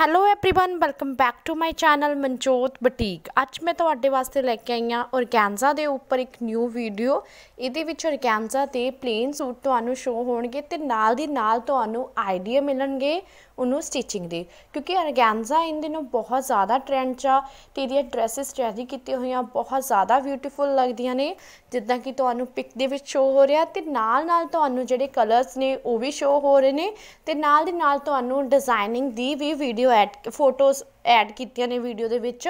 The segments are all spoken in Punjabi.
hello everyone welcome back to my channel Manjot boutique ਅੱਜ ਮੈਂ ਤੁਹਾਡੇ ਵਾਸਤੇ ਲੈ ਕੇ ਆਈ ਆ ਔਰਗੈਂਜ਼ਾ ਦੇ ਉੱਪਰ ਇੱਕ ਨਿਊ ਵੀਡੀਓ ਇਹਦੇ ਵਿੱਚ ਔਰਗੈਂਜ਼ਾ ਤੇ ਪਲੇਨ ਸੂਟ ਤੁਹਾਨੂੰ ਸ਼ੋ ਹੋਣਗੇ ਤੇ ਨਾਲ ਦੀ ਨਾਲ ਤੁਹਾਨੂੰ ਆਈਡੀਆ ਮਿਲਣਗੇ ਉਹਨੂੰ ਸਟਿਚਿੰਗ ਦੇ ਕਿਉਂਕਿ ਔਰਗੈਂਜ਼ਾ ਇਨ ਦਿਨੋਂ ਬਹੁਤ ਜ਼ਿਆਦਾ ਟ੍ਰੈਂਡ 'ਚ ਆ ਤੇ ਇਹਦੀਆਂ ਡਰੈਸਸ ਜਿਹੜੀ ਕੀਤੀ ਹੋਈਆਂ ਬਹੁਤ ਜ਼ਿਆਦਾ ਬਿਊਟੀਫੁਲ ਲੱਗਦੀਆਂ ਨੇ ਜਿੱਦਾਂ ਕਿ ਤੁਹਾਨੂੰ ਪਿਕ ਦੇ ਵਿੱਚ ਸ਼ੋ ਹੋ ਰਿਹਾ ਤੇ ਨਾਲ ਨਾਲ ਤੁਹਾਨੂੰ ਜਿਹੜੇ ਕਲਰਸ ਨੇ ਉਹ ਵੀ ਸ਼ੋ ਹੋ ਰਹੇ ਨੇ ਤੇ ਨਾਲ ਦੀ ਨਾਲ ਤੁਹਾਨੂੰ ਡਿਜ਼ਾਈਨਿੰਗ ਦੀ ਵੀ video video and photos add ਕੀਤੀਆਂ ਨੇ ਵੀਡੀਓ ਦੇ ਵਿੱਚ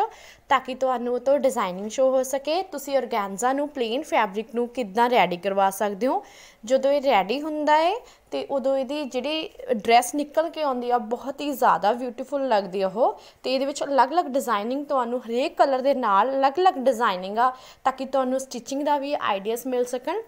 ਤਾਂ ਕਿ ਤੁਹਾਨੂੰ ਉਹ ਤੋਂ ਡਿਜ਼ਾਈਨਿੰਗ ਸ਼ੋ ਹੋ ਸਕੇ ਤੁਸੀਂ ਔਰਗੈਂਜ਼ਾ ਨੂੰ ਪਲੇਨ ਫੈਬਰਿਕ ਨੂੰ ਕਿੱਦਾਂ ਰੈਡੀ ਕਰਵਾ ਸਕਦੇ ਹੋ ਜਦੋਂ ਇਹ ਰੈਡੀ ਹੁੰਦਾ ਹੈ ਤੇ ਉਦੋਂ ਇਹਦੀ ਜਿਹੜੀ ਡਰੈਸ ਨਿਕਲ ਕੇ ਆਉਂਦੀ ਆ ਬਹੁਤ ਹੀ ਜ਼ਿਆਦਾ ਬਿਊਟੀਫੁਲ ਲੱਗਦੀ ਆ ਉਹ ਤੇ ਇਹਦੇ ਵਿੱਚ ਅਲੱਗ-ਅਲੱਗ ਡਿਜ਼ਾਈਨਿੰਗ ਤੁਹਾਨੂੰ ਹਰੇਕ ਕਲਰ ਦੇ ਨਾਲ ਅਲੱਗ-ਅਲੱਗ ਡਿਜ਼ਾਈਨਿੰਗ ਆ ਤਾਂ ਕਿ ਤੁਹਾਨੂੰ ਸਟਿਚਿੰਗ ਦਾ ਵੀ ਆਈਡੀਆਸ ਮਿਲ ਸਕਣ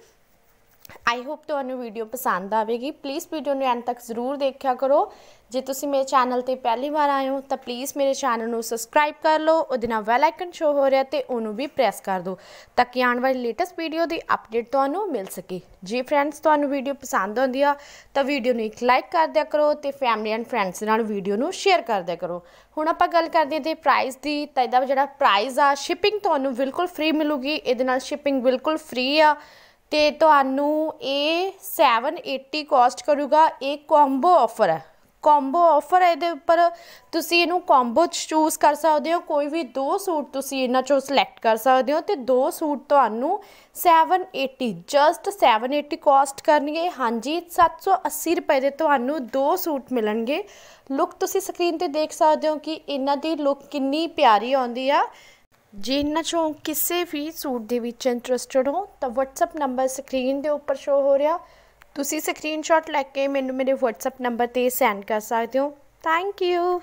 ਆਈ ਹੋਪ ਤੁਹਾਨੂੰ ਵੀਡੀਓ ਪਸੰਦ ਆਵੇਗੀ ਪਲੀਜ਼ ਵੀਡੀਓ ਨੂੰ ਐਂਡ ਤੱਕ ਜ਼ਰੂਰ ਦੇਖਿਆ ਕਰੋ ਜੇ ਤੁਸੀਂ ਮੇਰੇ ਚੈਨਲ ਤੇ ਪਹਿਲੀ ਵਾਰ ਆਏ ਹੋ ਤਾਂ ਪਲੀਜ਼ ਮੇਰੇ ਚੈਨਲ ਨੂੰ ਸਬਸਕ੍ਰਾਈਬ ਕਰ ਲਓ ਉਹਦੇ ਨਾਲ ਬੈਲ ਆਈਕਨ ਸ਼ੋ ਹੋ ਰਿਹਾ ਤੇ ਉਹਨੂੰ ਵੀ ਪ੍ਰੈਸ ਕਰ ਦਿਓ ਤਾਂ ਕਿ ਆਉਣ ਵਾਲੀ ਲੇਟੈਸਟ ਵੀਡੀਓ ਦੀ ਅਪਡੇਟ ਤੁਹਾਨੂੰ ਮਿਲ ਸਕੇ ਜੇ ਫਰੈਂਡਸ ਤੁਹਾਨੂੰ ਵੀਡੀਓ ਪਸੰਦ ਆਉਂਦੀ ਆ ਤਾਂ ਵੀਡੀਓ ਨੂੰ ਇੱਕ ਲਾਈਕ ਕਰ ਦਿਆ ਕਰੋ ਤੇ ਫੈਮਿਲੀ ਐਂਡ ਫਰੈਂਡਸ ਨਾਲ ਵੀਡੀਓ ਨੂੰ ਸ਼ੇਅਰ ਕਰ ਦਿਆ ਕਰੋ ਹੁਣ ਆਪਾਂ ਗੱਲ ਕਰਦੇ ਹਾਂ ਤੇ ਪ੍ਰਾਈਸ ਦੀ ਤਾਂ ਇਹਦਾ ਜਿਹੜਾ ਪ੍ਰਾਈਸ ਆ ਸ਼ਿਪਿੰਗ ਤੁਹਾਨੂੰ ਬਿਲਕੁਲ ਫ੍ਰੀ ਮਿਲੂਗੀ ਇਹਦੇ ਨਾਲ ਸ਼ਿਪਿੰਗ ਬਿਲਕੁਲ ਫ੍ਰੀ ਆ ਤੇ ਤੁਹਾਨੂੰ ਇਹ 780 ਕਾਸਟ ਕਰੂਗਾ ਇਹ ਕੰਬੋ ਆਫਰ ਹੈ ਕੰਬੋ ਆਫਰ ਹੈ ਇਹਦੇ ਉੱਪਰ ਤੁਸੀਂ ਇਹਨੂੰ ਕੰਬੋ ਚ ਚੂਜ਼ ਕਰ ਸਕਦੇ ਹੋ ਕੋਈ ਵੀ ਦੋ ਸੂਟ ਤੁਸੀਂ ਇਹਨਾਂ ਚੋਂ ਸਿਲੈਕਟ ਕਰ ਸਕਦੇ ਹੋ ਤੇ ਦੋ ਸੂਟ ਤੁਹਾਨੂੰ 780 ਜਸਟ 780 ਕਾਸਟ ਕਰਨਗੇ ਹਾਂਜੀ 780 ਰੁਪਏ ਦੇ ਤੁਹਾਨੂੰ ਦੋ ਸੂਟ ਮਿਲਣਗੇ ਲੁੱਕ ਤੁਸੀਂ ਸਕਰੀਨ ਤੇ ਦੇਖ ਸਕਦੇ ਹੋ ਕਿ ਇਹਨਾਂ ਦੀ ਲੁੱਕ ਕਿੰਨੀ ਪਿਆਰੀ ਆਉਂਦੀ ਆ ਜੇ ਇਹਨਾਂ ਚੋਂ ਕਿਸੇ ਵੀ ਸੂਟ ਦੇ ਵਿੱਚ ਇੰਟਰਸਟਿਡ ਹੋ ਤਾਂ WhatsApp ਨੰਬਰ ਸਕਰੀਨ ਦੇ ਉੱਪਰ ਸ਼ੋ ਹੋ ਰਿਹਾ ਤੁਸੀਂ ਸਕਰੀਨਸ਼ਾਟ ਲੈ ਕੇ ਮੈਨੂੰ ਮੇਰੇ WhatsApp ਨੰਬਰ ਤੇ ਸੈਂਡ ਕਰ ਸਕਦੇ ਹੋ ਥੈਂਕ ਯੂ